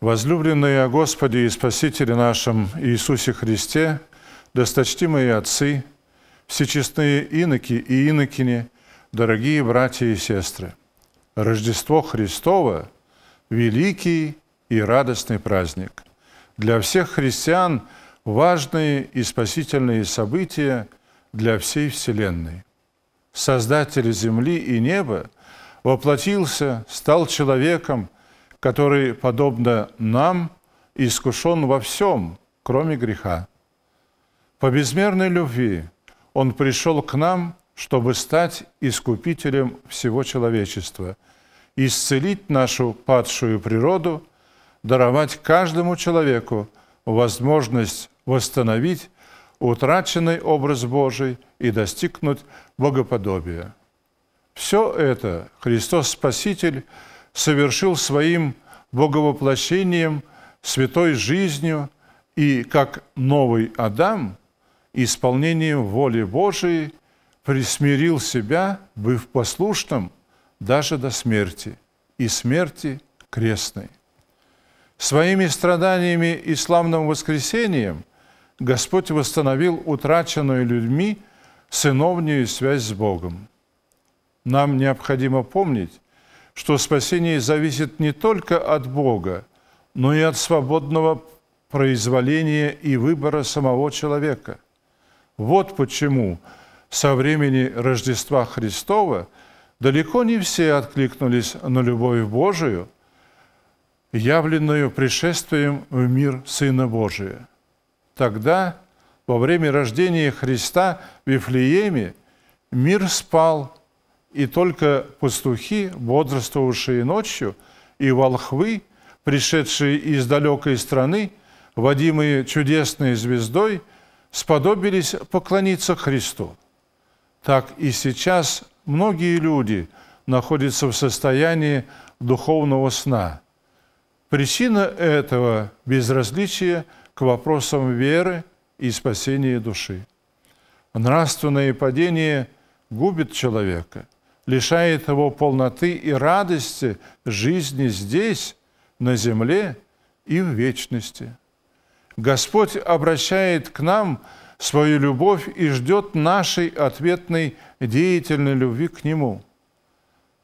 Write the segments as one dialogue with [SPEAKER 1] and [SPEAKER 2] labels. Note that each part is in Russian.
[SPEAKER 1] Возлюбленные Господи и Спасителе нашим Иисусе Христе, досточтимые отцы, всечестные иноки и инокини, дорогие братья и сестры, Рождество Христово – великий и радостный праздник. Для всех христиан важные и спасительные события для всей Вселенной. Создатель земли и неба воплотился, стал человеком – который, подобно нам, искушен во всем, кроме греха. По безмерной любви Он пришел к нам, чтобы стать искупителем всего человечества, исцелить нашу падшую природу, даровать каждому человеку возможность восстановить утраченный образ Божий и достигнуть богоподобия. Все это Христос Спаситель – совершил своим боговоплощением, святой жизнью и, как новый Адам, исполнением воли Божией присмирил себя, быв послушным даже до смерти, и смерти крестной. Своими страданиями и славным воскресением Господь восстановил утраченную людьми сыновнюю связь с Богом. Нам необходимо помнить, что спасение зависит не только от Бога, но и от свободного произволения и выбора самого человека. Вот почему со времени Рождества Христова далеко не все откликнулись на любовь Божию, явленную пришествием в мир Сына Божия. Тогда, во время рождения Христа в Вифлееме, мир спал и только пастухи, бодрствовавшие ночью, и волхвы, пришедшие из далекой страны, водимые чудесной звездой, сподобились поклониться Христу. Так и сейчас многие люди находятся в состоянии духовного сна. Причина этого – безразличие к вопросам веры и спасения души. Нравственное падение губит человека – лишает его полноты и радости жизни здесь, на земле и в вечности. Господь обращает к нам свою любовь и ждет нашей ответной деятельной любви к Нему.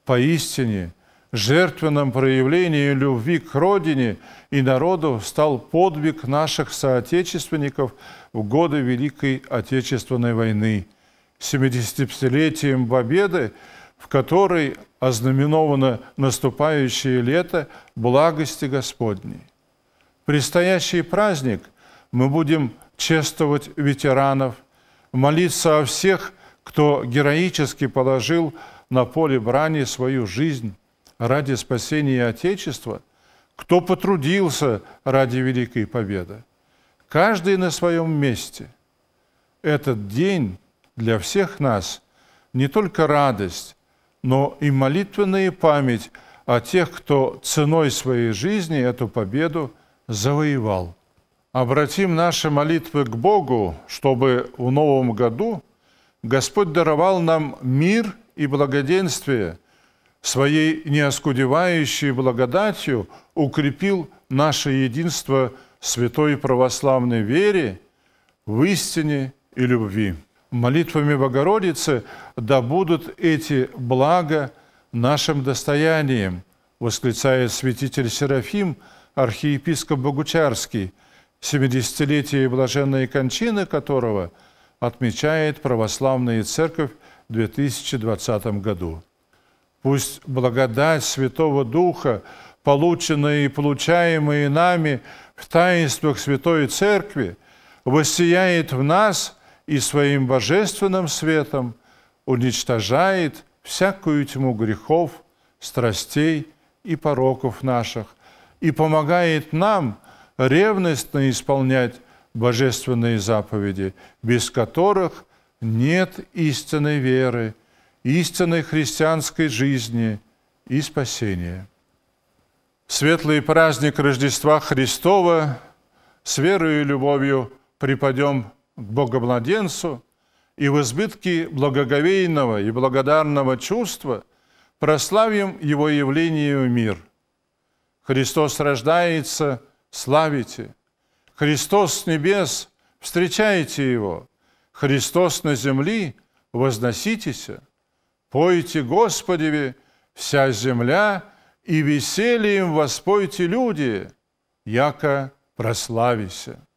[SPEAKER 1] Поистине, жертвенным проявлением любви к Родине и народу стал подвиг наших соотечественников в годы Великой Отечественной войны. 75-летием Победы – в которой ознаменовано наступающее лето благости Господней. предстоящий праздник мы будем чествовать ветеранов, молиться о всех, кто героически положил на поле брани свою жизнь ради спасения Отечества, кто потрудился ради великой победы. Каждый на своем месте. Этот день для всех нас не только радость, но и молитвенная память о тех, кто ценой своей жизни эту победу завоевал. Обратим наши молитвы к Богу, чтобы в новом году Господь даровал нам мир и благоденствие, своей неоскудевающей благодатью укрепил наше единство святой православной вере в истине и любви молитвами Богородицы, да будут эти блага нашим достоянием, восклицает святитель Серафим, архиепископ Богучарский, 70-летие блаженной кончины которого отмечает православная церковь в 2020 году. Пусть благодать Святого Духа, полученная и получаемая нами в таинствах Святой Церкви, воссияет в нас – и своим божественным светом уничтожает всякую тьму грехов, страстей и пороков наших и помогает нам ревностно исполнять божественные заповеди, без которых нет истинной веры, истинной христианской жизни и спасения. Светлый праздник Рождества Христова с верой и любовью преподем Богомладенцу и в избытке благоговейного и благодарного чувства прославим Его явление в мир. Христос рождается, славите. Христос с небес, встречайте Его. Христос на земли, возноситесь. Пойте господи, вся земля, и весельем воспойте люди, яко прославися.